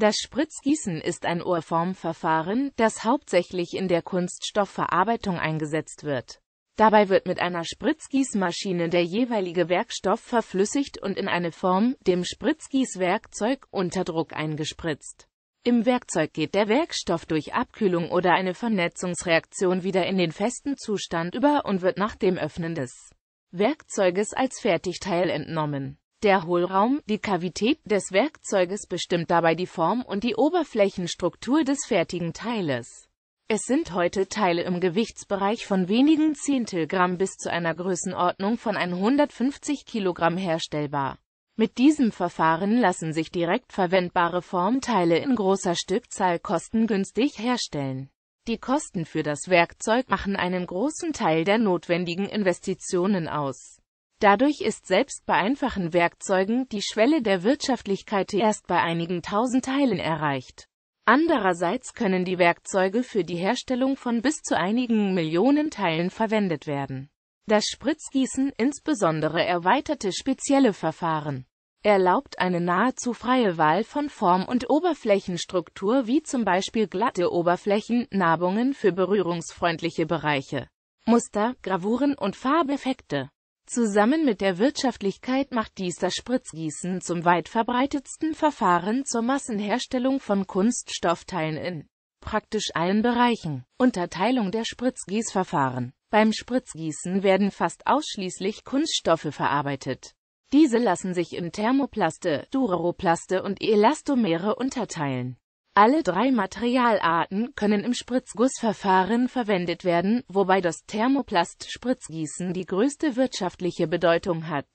Das Spritzgießen ist ein Urformverfahren, das hauptsächlich in der Kunststoffverarbeitung eingesetzt wird. Dabei wird mit einer Spritzgießmaschine der jeweilige Werkstoff verflüssigt und in eine Form, dem Spritzgießwerkzeug, unter Druck eingespritzt. Im Werkzeug geht der Werkstoff durch Abkühlung oder eine Vernetzungsreaktion wieder in den festen Zustand über und wird nach dem Öffnen des Werkzeuges als Fertigteil entnommen. Der Hohlraum, die Kavität des Werkzeuges bestimmt dabei die Form und die Oberflächenstruktur des fertigen Teiles. Es sind heute Teile im Gewichtsbereich von wenigen Zehntelgramm bis zu einer Größenordnung von 150 Kilogramm herstellbar. Mit diesem Verfahren lassen sich direkt verwendbare Formteile in großer Stückzahl kostengünstig herstellen. Die Kosten für das Werkzeug machen einen großen Teil der notwendigen Investitionen aus Dadurch ist selbst bei einfachen Werkzeugen die Schwelle der Wirtschaftlichkeit erst bei einigen tausend Teilen erreicht. Andererseits können die Werkzeuge für die Herstellung von bis zu einigen Millionen Teilen verwendet werden. Das Spritzgießen, insbesondere erweiterte spezielle Verfahren, erlaubt eine nahezu freie Wahl von Form und Oberflächenstruktur wie zum Beispiel glatte Oberflächen, Narbungen für berührungsfreundliche Bereiche, Muster, Gravuren und Farbeffekte. Zusammen mit der Wirtschaftlichkeit macht dies das Spritzgießen zum weit verbreitetsten Verfahren zur Massenherstellung von Kunststoffteilen in praktisch allen Bereichen. Unterteilung der Spritzgießverfahren Beim Spritzgießen werden fast ausschließlich Kunststoffe verarbeitet. Diese lassen sich in Thermoplaste, Dureroplaste und Elastomere unterteilen alle drei Materialarten können im Spritzgussverfahren verwendet werden, wobei das Thermoplast-Spritzgießen die größte wirtschaftliche Bedeutung hat.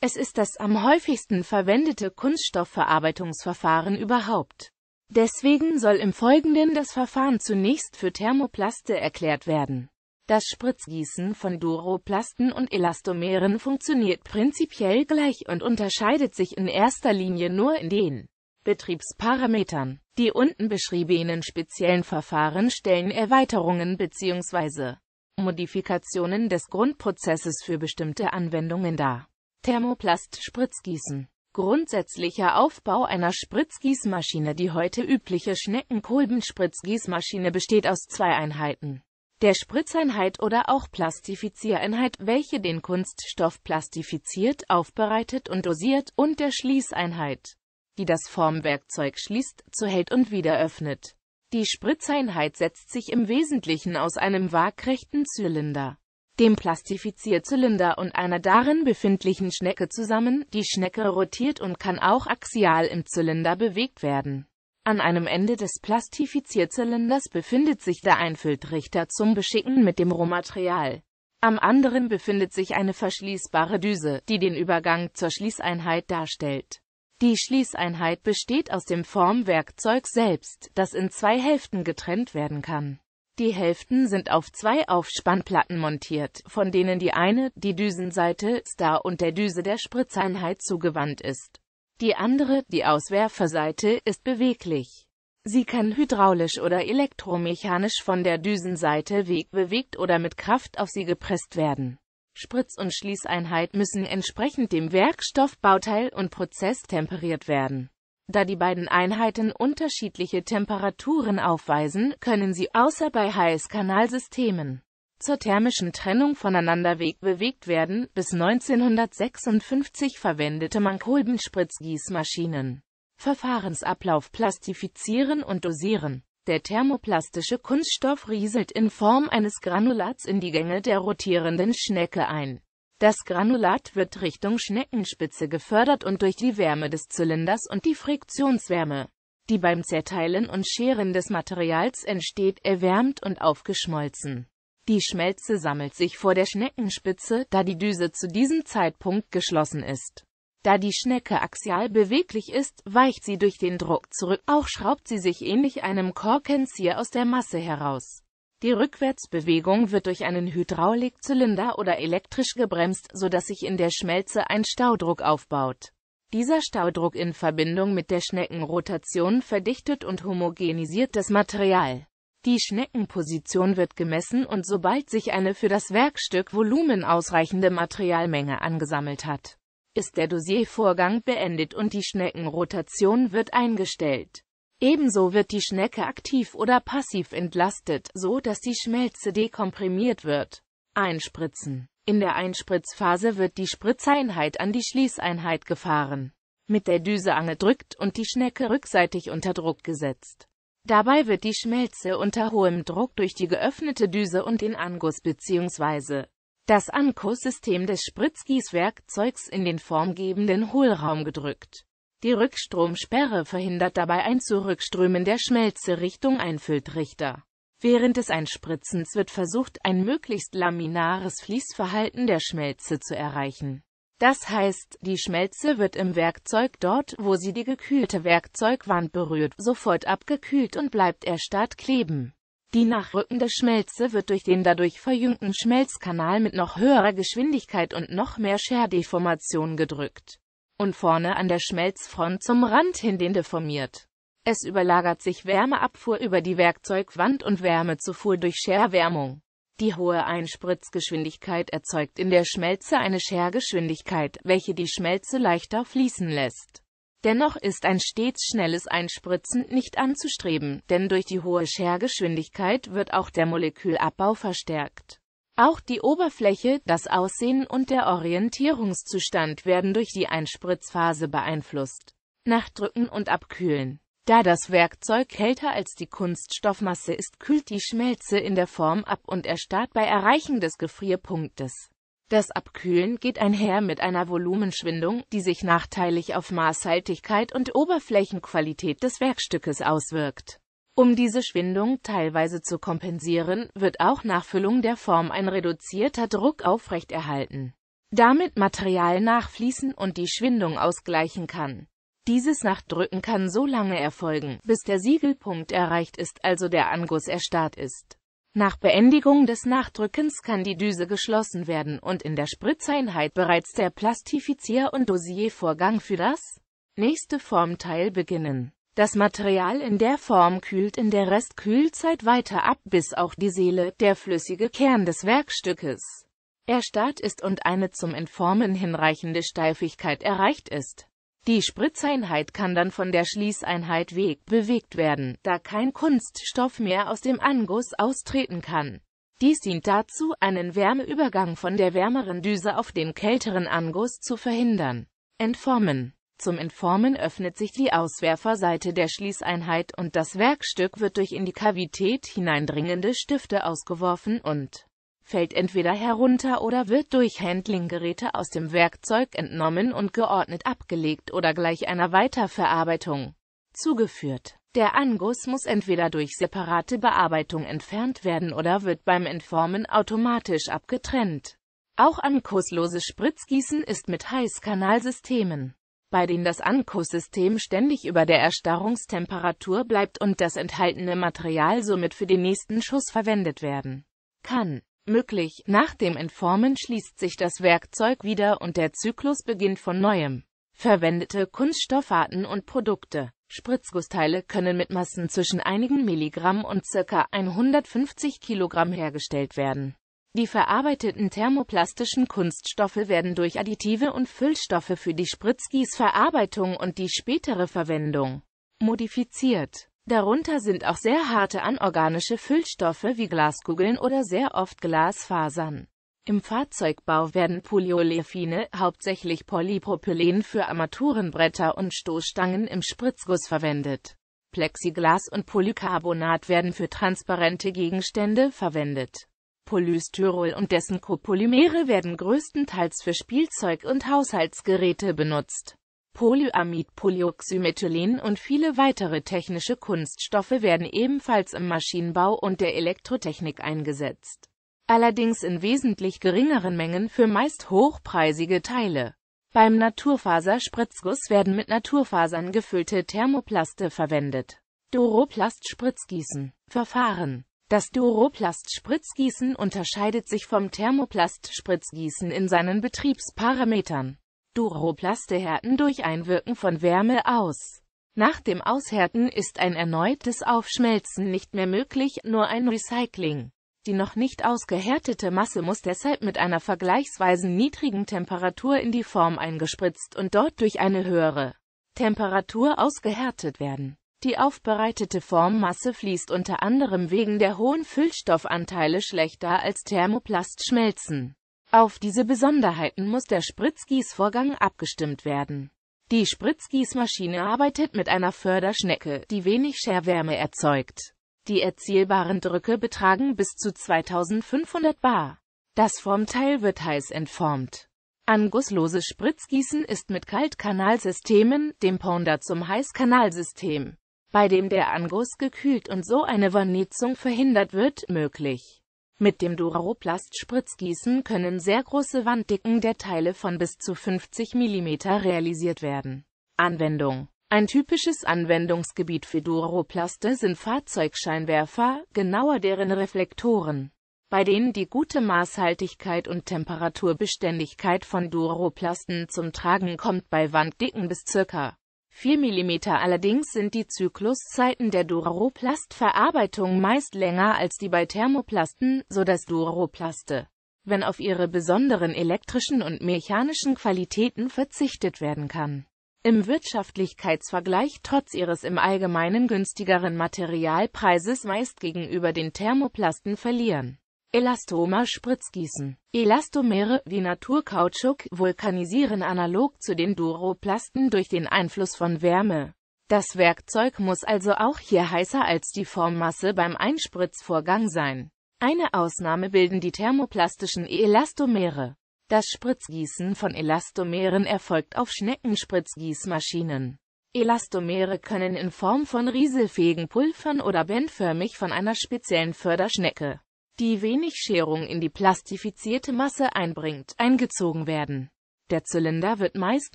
Es ist das am häufigsten verwendete Kunststoffverarbeitungsverfahren überhaupt. Deswegen soll im Folgenden das Verfahren zunächst für Thermoplaste erklärt werden. Das Spritzgießen von Duroplasten und Elastomeren funktioniert prinzipiell gleich und unterscheidet sich in erster Linie nur in den Betriebsparametern. Die unten beschriebenen speziellen Verfahren stellen Erweiterungen bzw. Modifikationen des Grundprozesses für bestimmte Anwendungen dar. Thermoplast-Spritzgießen Grundsätzlicher Aufbau einer Spritzgießmaschine Die heute übliche Schneckenkolben-Spritzgießmaschine besteht aus zwei Einheiten. Der Spritzeinheit oder auch Plastifiziereinheit, welche den Kunststoff plastifiziert, aufbereitet und dosiert, und der Schließeinheit die das Formwerkzeug schließt, zuhält und wieder öffnet. Die Spritzeinheit setzt sich im Wesentlichen aus einem waagrechten Zylinder, dem Plastifizierzylinder und einer darin befindlichen Schnecke zusammen. Die Schnecke rotiert und kann auch axial im Zylinder bewegt werden. An einem Ende des Plastifizierzylinders befindet sich der Einfülltrichter zum Beschicken mit dem Rohmaterial. Am anderen befindet sich eine verschließbare Düse, die den Übergang zur Schließeinheit darstellt. Die Schließeinheit besteht aus dem Formwerkzeug selbst, das in zwei Hälften getrennt werden kann. Die Hälften sind auf zwei Aufspannplatten montiert, von denen die eine, die Düsenseite, Star und der Düse der Spritzeinheit zugewandt ist. Die andere, die Auswerferseite, ist beweglich. Sie kann hydraulisch oder elektromechanisch von der Düsenseite wegbewegt oder mit Kraft auf sie gepresst werden. Spritz- und Schließeinheit müssen entsprechend dem Werkstoff, Bauteil und Prozess temperiert werden. Da die beiden Einheiten unterschiedliche Temperaturen aufweisen, können sie außer bei HS-Kanalsystemen zur thermischen Trennung voneinander wegbewegt werden. Bis 1956 verwendete man Kolbenspritzgießmaschinen. Verfahrensablauf plastifizieren und dosieren. Der thermoplastische Kunststoff rieselt in Form eines Granulats in die Gänge der rotierenden Schnecke ein. Das Granulat wird Richtung Schneckenspitze gefördert und durch die Wärme des Zylinders und die Friktionswärme, die beim Zerteilen und Scheren des Materials entsteht, erwärmt und aufgeschmolzen. Die Schmelze sammelt sich vor der Schneckenspitze, da die Düse zu diesem Zeitpunkt geschlossen ist. Da die Schnecke axial beweglich ist, weicht sie durch den Druck zurück, auch schraubt sie sich ähnlich einem Korkenzieher aus der Masse heraus. Die Rückwärtsbewegung wird durch einen Hydraulikzylinder oder elektrisch gebremst, sodass sich in der Schmelze ein Staudruck aufbaut. Dieser Staudruck in Verbindung mit der Schneckenrotation verdichtet und homogenisiert das Material. Die Schneckenposition wird gemessen und sobald sich eine für das Werkstück Volumen ausreichende Materialmenge angesammelt hat, ist der Dosiervorgang beendet und die Schneckenrotation wird eingestellt. Ebenso wird die Schnecke aktiv oder passiv entlastet, so dass die Schmelze dekomprimiert wird. Einspritzen. In der Einspritzphase wird die Spritzeinheit an die Schließeinheit gefahren. Mit der Düse angedrückt und die Schnecke rückseitig unter Druck gesetzt. Dabei wird die Schmelze unter hohem Druck durch die geöffnete Düse und den Anguss bzw das Ankusssystem des Spritzgießwerkzeugs in den formgebenden Hohlraum gedrückt. Die Rückstromsperre verhindert dabei ein Zurückströmen der Schmelze Richtung Einfülltrichter. Während des Einspritzens wird versucht, ein möglichst laminares Fließverhalten der Schmelze zu erreichen. Das heißt, die Schmelze wird im Werkzeug dort, wo sie die gekühlte Werkzeugwand berührt, sofort abgekühlt und bleibt erstarrt kleben. Die nachrückende Schmelze wird durch den dadurch verjüngten Schmelzkanal mit noch höherer Geschwindigkeit und noch mehr Scherdeformation gedrückt und vorne an der Schmelzfront zum Rand hin den deformiert. Es überlagert sich Wärmeabfuhr über die Werkzeugwand und Wärmezufuhr durch Scherwärmung. Die hohe Einspritzgeschwindigkeit erzeugt in der Schmelze eine Schergeschwindigkeit, welche die Schmelze leichter fließen lässt. Dennoch ist ein stets schnelles Einspritzen nicht anzustreben, denn durch die hohe Schergeschwindigkeit wird auch der Molekülabbau verstärkt. Auch die Oberfläche, das Aussehen und der Orientierungszustand werden durch die Einspritzphase beeinflusst. Nachdrücken und Abkühlen Da das Werkzeug kälter als die Kunststoffmasse ist, kühlt die Schmelze in der Form ab und erstarrt bei Erreichen des Gefrierpunktes. Das Abkühlen geht einher mit einer Volumenschwindung, die sich nachteilig auf Maßhaltigkeit und Oberflächenqualität des Werkstückes auswirkt. Um diese Schwindung teilweise zu kompensieren, wird auch nach Füllung der Form ein reduzierter Druck aufrechterhalten, damit Material nachfließen und die Schwindung ausgleichen kann. Dieses Nachdrücken kann so lange erfolgen, bis der Siegelpunkt erreicht ist, also der Anguss erstarrt ist. Nach Beendigung des Nachdrückens kann die Düse geschlossen werden und in der Spritzeinheit bereits der Plastifizier- und Dosiervorgang für das nächste Formteil beginnen. Das Material in der Form kühlt in der Restkühlzeit weiter ab, bis auch die Seele, der flüssige Kern des Werkstückes, erstarrt ist und eine zum Entformen hinreichende Steifigkeit erreicht ist. Die Spritzeinheit kann dann von der Schließeinheit weg bewegt werden, da kein Kunststoff mehr aus dem Anguss austreten kann. Dies dient dazu, einen Wärmeübergang von der wärmeren Düse auf den kälteren Anguss zu verhindern. Entformen Zum Entformen öffnet sich die Auswerferseite der Schließeinheit und das Werkstück wird durch in die Kavität hineindringende Stifte ausgeworfen und fällt entweder herunter oder wird durch Handlinggeräte aus dem Werkzeug entnommen und geordnet abgelegt oder gleich einer Weiterverarbeitung zugeführt. Der Anguss muss entweder durch separate Bearbeitung entfernt werden oder wird beim Entformen automatisch abgetrennt. Auch ankussloses Spritzgießen ist mit Heißkanalsystemen, bei denen das Ankusssystem ständig über der Erstarrungstemperatur bleibt und das enthaltene Material somit für den nächsten Schuss verwendet werden kann möglich. Nach dem Entformen schließt sich das Werkzeug wieder und der Zyklus beginnt von neuem. Verwendete Kunststoffarten und Produkte Spritzgussteile können mit Massen zwischen einigen Milligramm und ca. 150 Kilogramm hergestellt werden. Die verarbeiteten thermoplastischen Kunststoffe werden durch Additive und Füllstoffe für die Spritzgießverarbeitung und die spätere Verwendung modifiziert. Darunter sind auch sehr harte anorganische Füllstoffe wie Glaskugeln oder sehr oft Glasfasern. Im Fahrzeugbau werden Polyolefine, hauptsächlich Polypropylen für Armaturenbretter und Stoßstangen im Spritzguss verwendet. Plexiglas und Polycarbonat werden für transparente Gegenstände verwendet. Polystyrol und dessen Copolymere werden größtenteils für Spielzeug und Haushaltsgeräte benutzt. Polyamid, Polyoxymethylen und viele weitere technische Kunststoffe werden ebenfalls im Maschinenbau und der Elektrotechnik eingesetzt. Allerdings in wesentlich geringeren Mengen für meist hochpreisige Teile. Beim Naturfaserspritzguss werden mit Naturfasern gefüllte Thermoplaste verwendet. Doroplast-Spritzgießen Verfahren Das Doroplast-Spritzgießen unterscheidet sich vom Thermoplast-Spritzgießen in seinen Betriebsparametern. Duroplaste-Härten durch Einwirken von Wärme aus. Nach dem Aushärten ist ein erneutes Aufschmelzen nicht mehr möglich, nur ein Recycling. Die noch nicht ausgehärtete Masse muss deshalb mit einer vergleichsweise niedrigen Temperatur in die Form eingespritzt und dort durch eine höhere Temperatur ausgehärtet werden. Die aufbereitete Formmasse fließt unter anderem wegen der hohen Füllstoffanteile schlechter als Thermoplastschmelzen. Auf diese Besonderheiten muss der Spritzgießvorgang abgestimmt werden. Die Spritzgießmaschine arbeitet mit einer Förderschnecke, die wenig Scherwärme erzeugt. Die erzielbaren Drücke betragen bis zu 2500 Bar. Das Formteil wird heiß entformt. Angussloses Spritzgießen ist mit Kaltkanalsystemen, dem Pounder zum Heißkanalsystem, bei dem der Anguss gekühlt und so eine Vernetzung verhindert wird, möglich. Mit dem Duroplast-Spritzgießen können sehr große Wanddicken der Teile von bis zu 50 mm realisiert werden. Anwendung ein typisches Anwendungsgebiet für Duroplaste sind Fahrzeugscheinwerfer, genauer deren Reflektoren, bei denen die gute Maßhaltigkeit und Temperaturbeständigkeit von Duroplasten zum Tragen kommt bei Wanddicken bis ca. 4 mm. Allerdings sind die Zykluszeiten der Duroplastverarbeitung meist länger als die bei Thermoplasten, so dass Duroplaste, wenn auf ihre besonderen elektrischen und mechanischen Qualitäten verzichtet werden kann. Im Wirtschaftlichkeitsvergleich trotz ihres im Allgemeinen günstigeren Materialpreises meist gegenüber den Thermoplasten verlieren. Elastoma Spritzgießen. Elastomere wie Naturkautschuk vulkanisieren analog zu den Duroplasten durch den Einfluss von Wärme. Das Werkzeug muss also auch hier heißer als die Formmasse beim Einspritzvorgang sein. Eine Ausnahme bilden die thermoplastischen Elastomere. Das Spritzgießen von Elastomeren erfolgt auf Schneckenspritzgießmaschinen. Elastomere können in Form von rieselfähigen Pulvern oder bandförmig von einer speziellen Förderschnecke die wenig Scherung in die plastifizierte Masse einbringt, eingezogen werden. Der Zylinder wird meist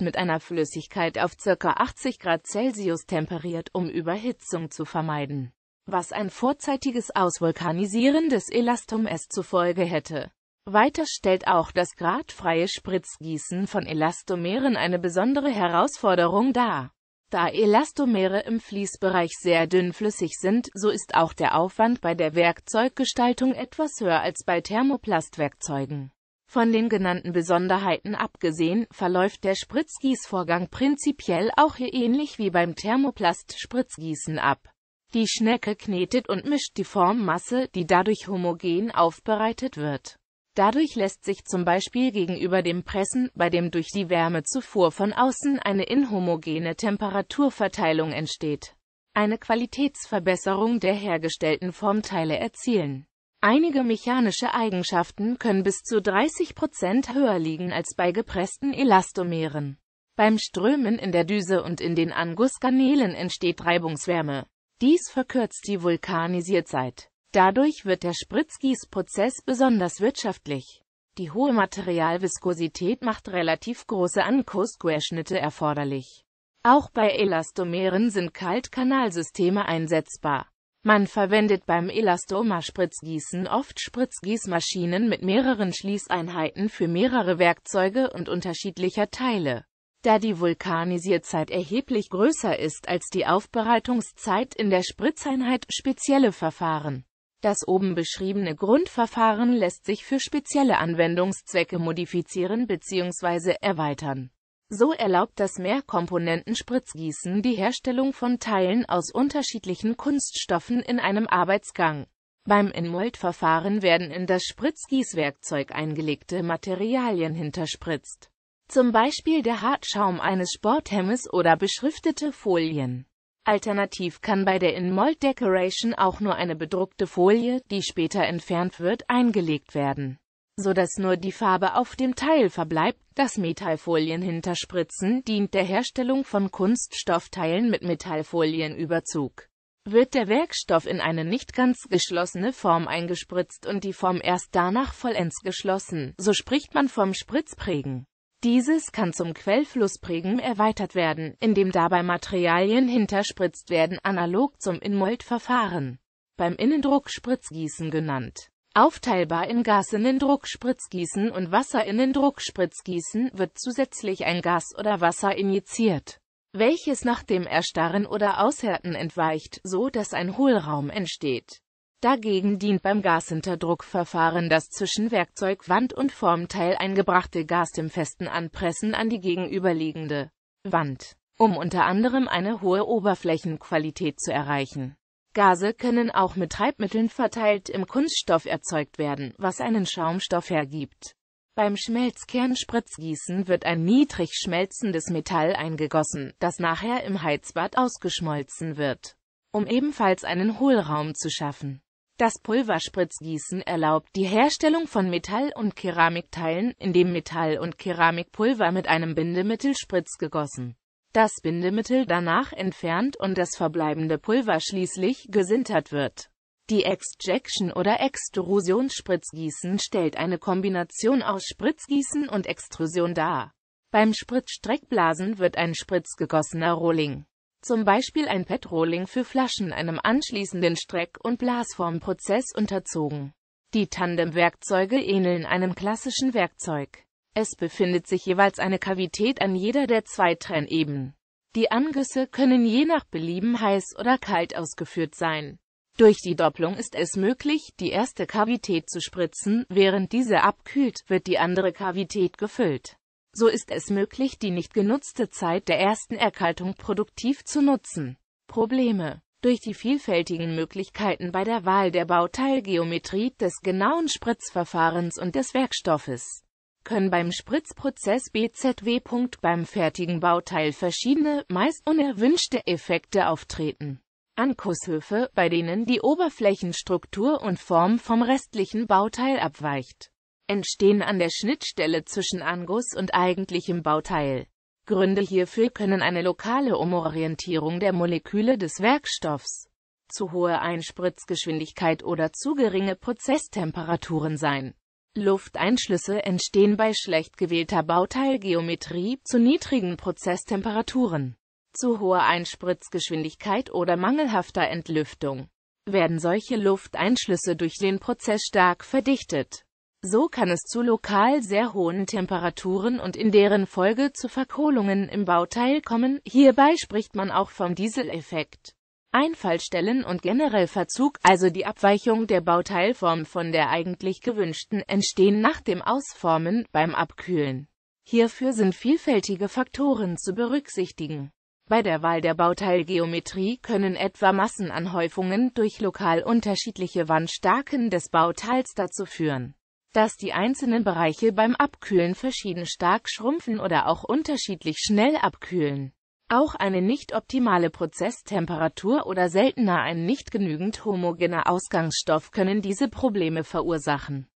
mit einer Flüssigkeit auf ca. 80 Grad Celsius temperiert, um Überhitzung zu vermeiden, was ein vorzeitiges Ausvulkanisieren des Elastomers zur Folge hätte. Weiter stellt auch das gradfreie Spritzgießen von Elastomeren eine besondere Herausforderung dar. Da Elastomere im Fließbereich sehr dünnflüssig sind, so ist auch der Aufwand bei der Werkzeuggestaltung etwas höher als bei Thermoplastwerkzeugen. Von den genannten Besonderheiten abgesehen, verläuft der Spritzgießvorgang prinzipiell auch hier ähnlich wie beim Thermoplast-Spritzgießen ab. Die Schnecke knetet und mischt die Formmasse, die dadurch homogen aufbereitet wird. Dadurch lässt sich zum Beispiel gegenüber dem Pressen, bei dem durch die Wärmezufuhr von außen eine inhomogene Temperaturverteilung entsteht, eine Qualitätsverbesserung der hergestellten Formteile erzielen. Einige mechanische Eigenschaften können bis zu 30% Prozent höher liegen als bei gepressten Elastomeren. Beim Strömen in der Düse und in den Angusskanälen entsteht Reibungswärme. Dies verkürzt die Vulkanisierzeit. Dadurch wird der Spritzgießprozess besonders wirtschaftlich. Die hohe Materialviskosität macht relativ große Ankursquerschnitte erforderlich. Auch bei Elastomeren sind Kaltkanalsysteme einsetzbar. Man verwendet beim Elastomerspritzgießen oft Spritzgießmaschinen mit mehreren Schließeinheiten für mehrere Werkzeuge und unterschiedlicher Teile. Da die Vulkanisierzeit erheblich größer ist als die Aufbereitungszeit in der Spritzeinheit spezielle Verfahren das oben beschriebene Grundverfahren lässt sich für spezielle Anwendungszwecke modifizieren bzw. erweitern. So erlaubt das Mehrkomponenten-Spritzgießen die Herstellung von Teilen aus unterschiedlichen Kunststoffen in einem Arbeitsgang. Beim in verfahren werden in das Spritzgießwerkzeug eingelegte Materialien hinterspritzt. Zum Beispiel der Hartschaum eines Sporthemmes oder beschriftete Folien. Alternativ kann bei der In-Mold Decoration auch nur eine bedruckte Folie, die später entfernt wird, eingelegt werden, so dass nur die Farbe auf dem Teil verbleibt. Das Metallfolienhinterspritzen dient der Herstellung von Kunststoffteilen mit Metallfolienüberzug wird der Werkstoff in eine nicht ganz geschlossene Form eingespritzt und die Form erst danach vollends geschlossen, so spricht man vom Spritzprägen. Dieses kann zum Quellflussprägen erweitert werden, indem dabei Materialien hinterspritzt werden, analog zum Inmold-Verfahren, beim Innendruckspritzgießen genannt. Aufteilbar in Gasinnendruckspritzgießen und Wasserinnendruckspritzgießen wird zusätzlich ein Gas oder Wasser injiziert, welches nach dem Erstarren oder Aushärten entweicht, so dass ein Hohlraum entsteht. Dagegen dient beim Gashinterdruckverfahren das zwischen Werkzeug, Wand und Formteil eingebrachte Gas dem festen Anpressen an die gegenüberliegende Wand, um unter anderem eine hohe Oberflächenqualität zu erreichen. Gase können auch mit Treibmitteln verteilt im Kunststoff erzeugt werden, was einen Schaumstoff hergibt. Beim Schmelzkernspritzgießen wird ein niedrig schmelzendes Metall eingegossen, das nachher im Heizbad ausgeschmolzen wird, um ebenfalls einen Hohlraum zu schaffen. Das Pulverspritzgießen erlaubt die Herstellung von Metall- und Keramikteilen, indem Metall- und Keramikpulver mit einem Bindemittel gegossen, das Bindemittel danach entfernt und das verbleibende Pulver schließlich gesintert wird. Die Extraction- oder Extrusionsspritzgießen stellt eine Kombination aus Spritzgießen und Extrusion dar. Beim Spritzstreckblasen wird ein spritzgegossener Rohling zum Beispiel ein Petrolling für Flaschen einem anschließenden Streck- und Blasformprozess unterzogen. Die Tandemwerkzeuge ähneln einem klassischen Werkzeug. Es befindet sich jeweils eine Kavität an jeder der zwei Trennebenen. Die Angüsse können je nach Belieben heiß oder kalt ausgeführt sein. Durch die Doppelung ist es möglich, die erste Kavität zu spritzen, während diese abkühlt, wird die andere Kavität gefüllt. So ist es möglich, die nicht genutzte Zeit der ersten Erkaltung produktiv zu nutzen. Probleme Durch die vielfältigen Möglichkeiten bei der Wahl der Bauteilgeometrie, des genauen Spritzverfahrens und des Werkstoffes können beim Spritzprozess BZW. beim fertigen Bauteil verschiedene, meist unerwünschte Effekte auftreten. Ankusshöfe, bei denen die Oberflächenstruktur und Form vom restlichen Bauteil abweicht entstehen an der Schnittstelle zwischen Anguss und eigentlichem Bauteil. Gründe hierfür können eine lokale Umorientierung der Moleküle des Werkstoffs, zu hohe Einspritzgeschwindigkeit oder zu geringe Prozesstemperaturen sein. Lufteinschlüsse entstehen bei schlecht gewählter Bauteilgeometrie zu niedrigen Prozesstemperaturen. Zu hoher Einspritzgeschwindigkeit oder mangelhafter Entlüftung werden solche Lufteinschlüsse durch den Prozess stark verdichtet. So kann es zu lokal sehr hohen Temperaturen und in deren Folge zu Verkohlungen im Bauteil kommen, hierbei spricht man auch vom Dieseleffekt. Einfallstellen und generell Verzug, also die Abweichung der Bauteilform von der eigentlich gewünschten, entstehen nach dem Ausformen, beim Abkühlen. Hierfür sind vielfältige Faktoren zu berücksichtigen. Bei der Wahl der Bauteilgeometrie können etwa Massenanhäufungen durch lokal unterschiedliche Wandstärken des Bauteils dazu führen dass die einzelnen Bereiche beim Abkühlen verschieden stark schrumpfen oder auch unterschiedlich schnell abkühlen. Auch eine nicht optimale Prozesstemperatur oder seltener ein nicht genügend homogener Ausgangsstoff können diese Probleme verursachen